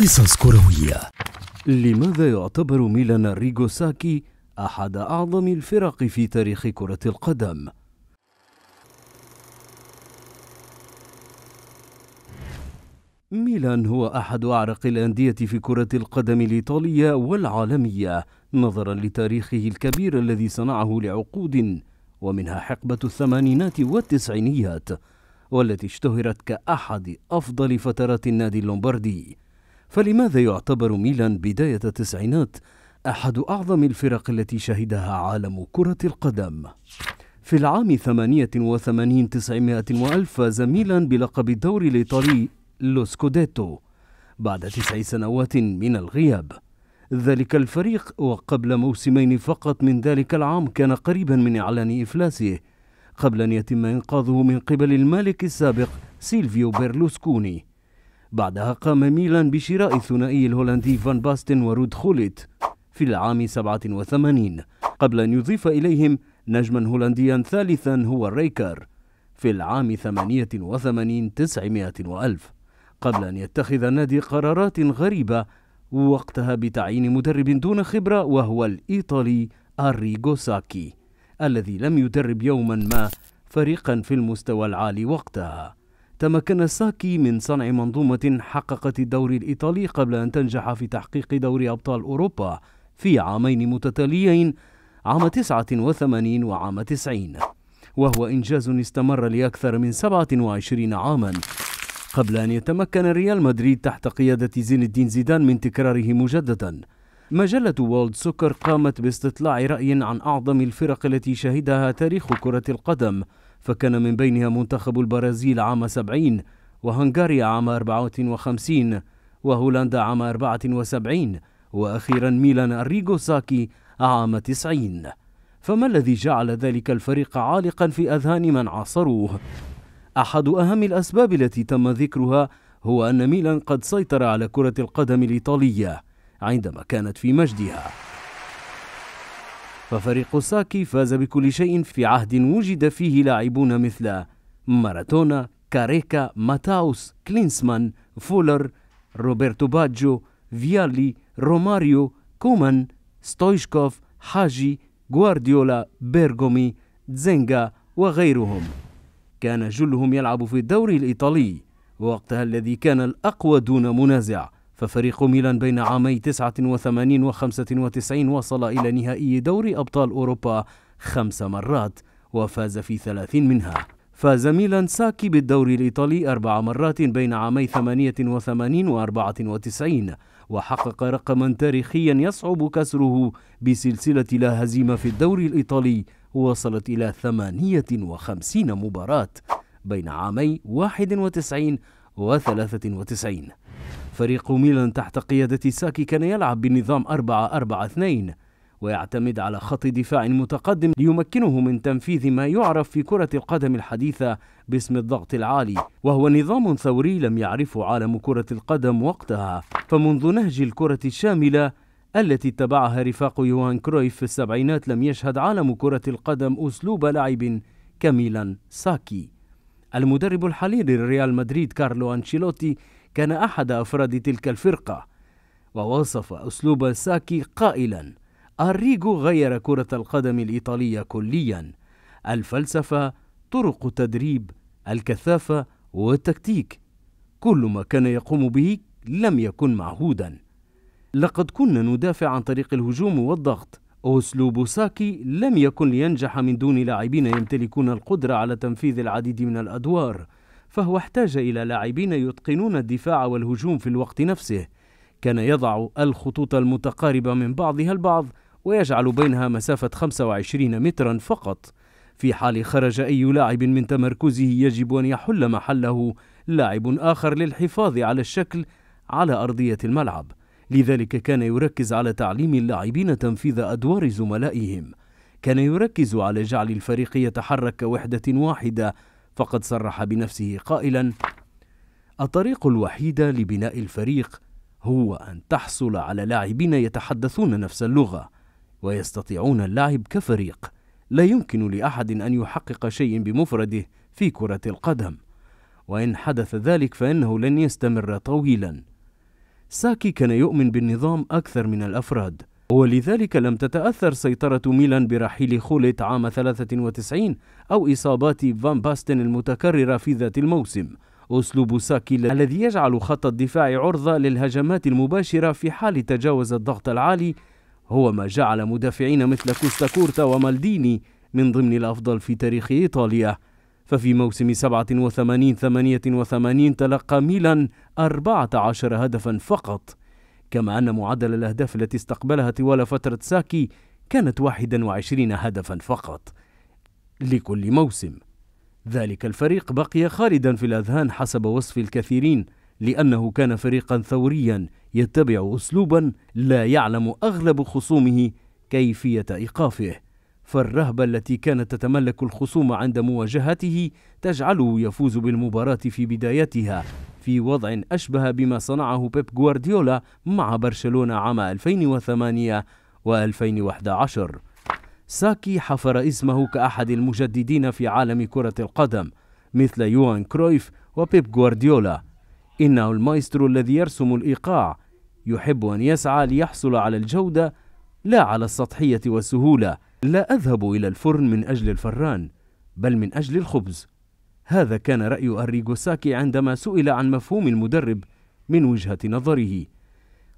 قصص كروية لماذا يعتبر ميلان ريغوساكي أحد أعظم الفرق في تاريخ كرة القدم؟ ميلان هو أحد أعرق الأندية في كرة القدم الإيطالية والعالمية نظرا لتاريخه الكبير الذي صنعه لعقود ومنها حقبة الثمانينات والتسعينيات والتي اشتهرت كأحد أفضل فترات النادي اللومباردي فلماذا يعتبر ميلان بداية التسعينات أحد أعظم الفرق التي شهدها عالم كرة القدم؟ في العام 88 900 وألف فاز ميلان بلقب الدوري الإيطالي لوسكوديتو بعد تسع سنوات من الغياب ذلك الفريق وقبل موسمين فقط من ذلك العام كان قريبا من إعلان إفلاسه قبل أن يتم إنقاذه من قبل المالك السابق سيلفيو بيرلوسكوني بعدها قام ميلان بشراء الثنائي الهولندي فان باستن ورود خوليت في العام 87 قبل أن يضيف إليهم نجما هولنديا ثالثا هو ريكار في العام 88 900 وألف قبل أن يتخذ النادي قرارات غريبة وقتها بتعيين مدرب دون خبرة وهو الإيطالي أريغو ساكي الذي لم يدرب يوما ما فريقا في المستوى العالي وقتها تمكن ساكي من صنع منظومة حققت الدوري الإيطالي قبل أن تنجح في تحقيق دوري أبطال أوروبا في عامين متتاليين عام 89 وعام 90 وهو إنجاز استمر لأكثر من 27 عاما قبل أن يتمكن ريال مدريد تحت قيادة زين الدين زيدان من تكراره مجددا مجلة وولد سوكر قامت باستطلاع رأي عن أعظم الفرق التي شهدها تاريخ كرة القدم فكان من بينها منتخب البرازيل عام 70 وهنغاريا عام 54 وهولندا عام 74 وأخيرا ميلان ساكي عام 90 فما الذي جعل ذلك الفريق عالقا في أذهان من عاصروه؟ أحد أهم الأسباب التي تم ذكرها هو أن ميلان قد سيطر على كرة القدم الإيطالية عندما كانت في مجدها ففريق ساكي فاز بكل شيء في عهد وجد فيه لاعبون مثل ماراتونا كاريكا ماتاوس كلينسمان فولر روبرتو باجو فيالي روماريو كومان ستويشكوف حاجي غوارديولا بيرغومي زينغا وغيرهم كان جلهم يلعب في الدوري الإيطالي وقتها الذي كان الأقوى دون منازع ففريق ميلان بين عامي 89 و 95 وصل إلى نهائي دوري أبطال أوروبا خمس مرات وفاز في ثلاث منها فاز ميلان ساكي بالدوري الإيطالي أربع مرات بين عامي 88 و 94 وحقق رقما تاريخيا يصعب كسره بسلسلة لا هزيمة في الدوري الإيطالي وصلت إلى 58 مباراة بين عامي 91 و 93 فريق ميلان تحت قيادة ساكي كان يلعب بنظام 4 4 2 ويعتمد على خط دفاع متقدم ليمكنه من تنفيذ ما يعرف في كرة القدم الحديثة باسم الضغط العالي وهو نظام ثوري لم يعرفه عالم كرة القدم وقتها فمنذ نهج الكرة الشاملة التي اتبعها رفاق يوهان كرويف في السبعينات لم يشهد عالم كرة القدم أسلوب لعب كميلان ساكي المدرب الحالي لريال مدريد كارلو أنشيلوتي كان أحد أفراد تلك الفرقة ووصف أسلوب ساكي قائلا أريجو غير كرة القدم الإيطالية كليا الفلسفة طرق التدريب الكثافة والتكتيك كل ما كان يقوم به لم يكن معهودا لقد كنا ندافع عن طريق الهجوم والضغط أسلوب ساكي لم يكن لينجح من دون لاعبين يمتلكون القدرة على تنفيذ العديد من الأدوار فهو احتاج إلى لاعبين يتقنون الدفاع والهجوم في الوقت نفسه كان يضع الخطوط المتقاربة من بعضها البعض ويجعل بينها مسافة 25 مترا فقط في حال خرج أي لاعب من تمركزه يجب أن يحل محله لاعب آخر للحفاظ على الشكل على أرضية الملعب لذلك كان يركز على تعليم اللاعبين تنفيذ أدوار زملائهم كان يركز على جعل الفريق يتحرك كوحدة واحدة فقد صرح بنفسه قائلا الطريق الوحيد لبناء الفريق هو ان تحصل على لاعبين يتحدثون نفس اللغه ويستطيعون اللعب كفريق لا يمكن لاحد ان يحقق شيء بمفرده في كره القدم وان حدث ذلك فانه لن يستمر طويلا ساكي كان يؤمن بالنظام اكثر من الافراد ولذلك لم تتأثر سيطرة ميلان برحيل خوليت عام 93 أو إصابات فان باستن المتكررة في ذات الموسم أسلوب ساكي الذي يجعل خط الدفاع عرضة للهجمات المباشرة في حال تجاوز الضغط العالي هو ما جعل مدافعين مثل كوستا كورتا ومالديني من ضمن الأفضل في تاريخ إيطاليا ففي موسم 87 88 تلقى ميلان 14 هدفا فقط كما أن معدل الأهداف التي استقبلها طوال فترة ساكي كانت 21 هدفا فقط لكل موسم ذلك الفريق بقي خالدا في الأذهان حسب وصف الكثيرين لأنه كان فريقا ثوريا يتبع أسلوبا لا يعلم أغلب خصومه كيفية إيقافه فالرهبة التي كانت تتملك الخصوم عند مواجهته تجعله يفوز بالمباراة في بدايتها في وضع أشبه بما صنعه بيب غوارديولا مع برشلونة عام 2008 و2011 ساكي حفر اسمه كأحد المجددين في عالم كرة القدم مثل يوان كرويف وبيب غوارديولا إنه المايسترو الذي يرسم الإيقاع يحب أن يسعى ليحصل على الجودة لا على السطحية والسهولة لا أذهب إلى الفرن من أجل الفران بل من أجل الخبز هذا كان رأي أريغوساكي عندما سئل عن مفهوم المدرب من وجهة نظره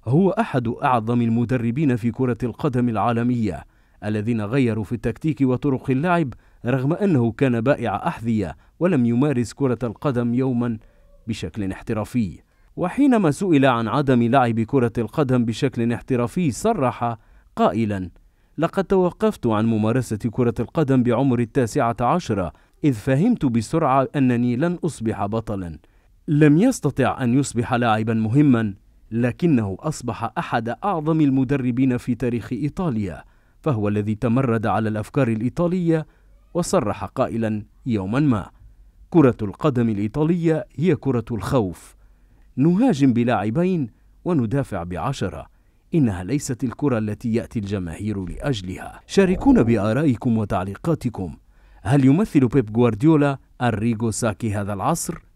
هو أحد أعظم المدربين في كرة القدم العالمية الذين غيروا في التكتيك وطرق اللعب رغم أنه كان بائع أحذية ولم يمارس كرة القدم يوما بشكل احترافي وحينما سئل عن عدم لعب كرة القدم بشكل احترافي صرح قائلا لقد توقفت عن ممارسة كرة القدم بعمر التاسعة عشرة إذ فهمت بسرعة أنني لن أصبح بطلا لم يستطع أن يصبح لاعبا مهما لكنه أصبح أحد أعظم المدربين في تاريخ إيطاليا فهو الذي تمرد على الأفكار الإيطالية وصرح قائلا يوما ما كرة القدم الإيطالية هي كرة الخوف نهاجم بلاعبين وندافع بعشرة إنها ليست الكرة التي يأتي الجماهير لأجلها شاركونا بآرائكم وتعليقاتكم هل يمثل بيب غوارديولا الريغو ساكي هذا العصر؟